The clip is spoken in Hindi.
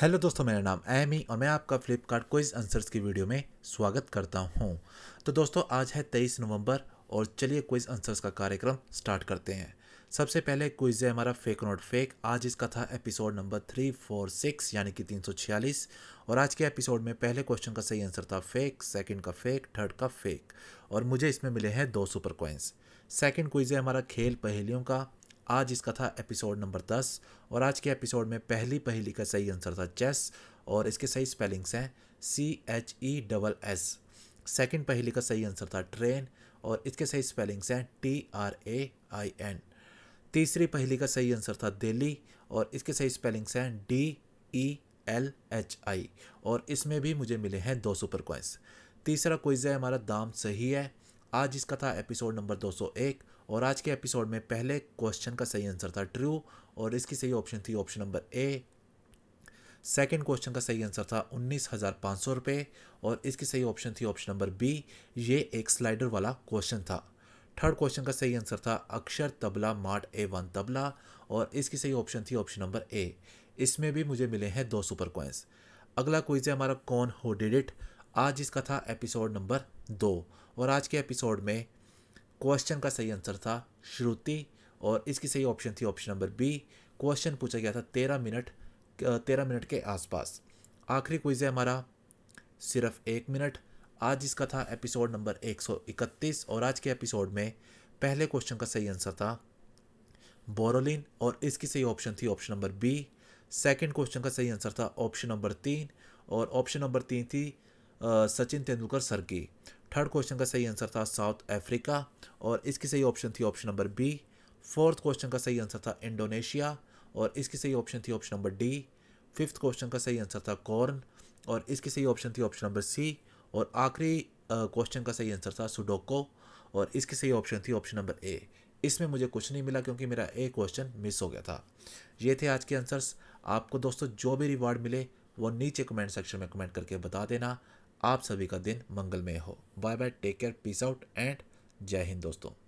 हेलो दोस्तों मेरा नाम एमी और मैं आपका फ्लिपकार्ट क्विज आंसर्स की वीडियो में स्वागत करता हूं तो दोस्तों आज है 23 नवंबर और चलिए क्विज आंसर्स का कार्यक्रम स्टार्ट करते हैं सबसे पहले क्विज है हमारा फेक नोट फेक आज इसका था एपिसोड नंबर 346 यानी कि 346 और आज के एपिसोड में पहले क्वेश्चन का सही आंसर था फेक सेकंड का फेक थर्ड का फेक और मुझे इसमें मिले हैं दो सुपर क्वाइंस सेकंड क्विज है हमारा खेल पहेलियों का आज इसका था एपिसोड नंबर दस और आज के एपिसोड में पहली पहली का सही आंसर था चेस और इसके सही स्पेलिंग्स हैं C H E e double S second पहली का सही आंसर था ट्रेन और इसके सही स्पेलिंग्स हैं T R A I N तीसरी पहली का सही आंसर था दिल्ली और इसके सही स्पेलिंग्स हैं D E L H I और इसमें भी मुझे मिले हैं दो सुपर क्वाइज तीसरा क्विज है हमारा दाम सही है आज इसका था एपिसोड नंबर 201 और आज के एपिसोड में पहले क्वेश्चन का सही आंसर था ट्रू और इसकी सही ऑप्शन थी option number A second question का सही आंसर था उन्नीस हज़ार पाँच सौ रुपये और इसकी सही ऑप्शन थी ऑप्शन नंबर बी ये एक स्लाइडर वाला क्वेश्चन था थर्ड क्वेश्चन का सही आंसर था अक्षर तबला मार्ट ए वन तबला और इसकी सही ऑप्शन थी ऑप्शन नंबर ए इसमें भी मुझे मिले हैं दो सुपर कॉइन्स अगला क्विज है हमारा कौन हो डिड इट आज इसका था एपिसोड नंबर दो और आज के एपिसोड में क्वेश्चन का सही आंसर था श्रुति और इसकी सही ऑप्शन थी ऑप्शन नंबर बी क्वेश्चन पूछा गया था तेरह मिनट तेरह मिनट के आसपास आखिरी क्विज है हमारा सिर्फ एक मिनट आज इसका था एपिसोड नंबर 131 और आज के एपिसोड में पहले क्वेश्चन का सही आंसर था बोरोलिन और इसकी सही ऑप्शन थी option number B second question का सही आंसर था ऑप्शन नंबर तीन और ऑप्शन नंबर तीन थी सचिन तेंदुलकर सर की थर्ड क्वेश्चन का सही आंसर था साउथ अफ्रीका और इसकी सही ऑप्शन थी option number B fourth question का सही आंसर था इंडोनेशिया और इसकी सही ऑप्शन थी option number D fifth question का सही आंसर था कॉर्न और इसकी सही ऑप्शन थी ऑप्शन नंबर सी और आखिरी क्वेश्चन का सही आंसर था सुडोको और इसकी सही ऑप्शन थी ऑप्शन नंबर ए इसमें मुझे कुछ नहीं मिला क्योंकि मेरा ए क्वेश्चन मिस हो गया था ये थे आज के आंसर्स आपको दोस्तों जो भी रिवॉर्ड मिले वो नीचे कमेंट सेक्शन में कमेंट करके बता देना आप सभी का दिन मंगलमय हो bye bye take care peace out and जय हिंद दोस्तों